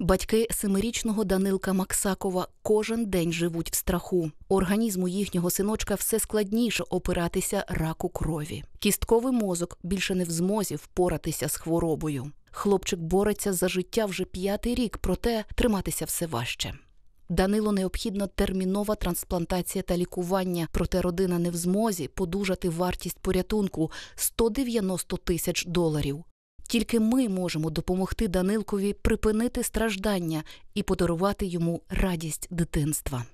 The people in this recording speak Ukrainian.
Батьки семирічного Данилка Максакова кожен день живуть в страху. Організму їхнього синочка все складніше опиратися раку крові. Кістковий мозок більше не в змозі впоратися з хворобою. Хлопчик бореться за життя вже п'ятий рік, проте триматися все важче. Данилу необхідна термінова трансплантація та лікування, проте родина не в змозі подужати вартість порятунку 190 тисяч доларів. Тільки ми можемо допомогти Данилкові припинити страждання і подарувати йому радість дитинства.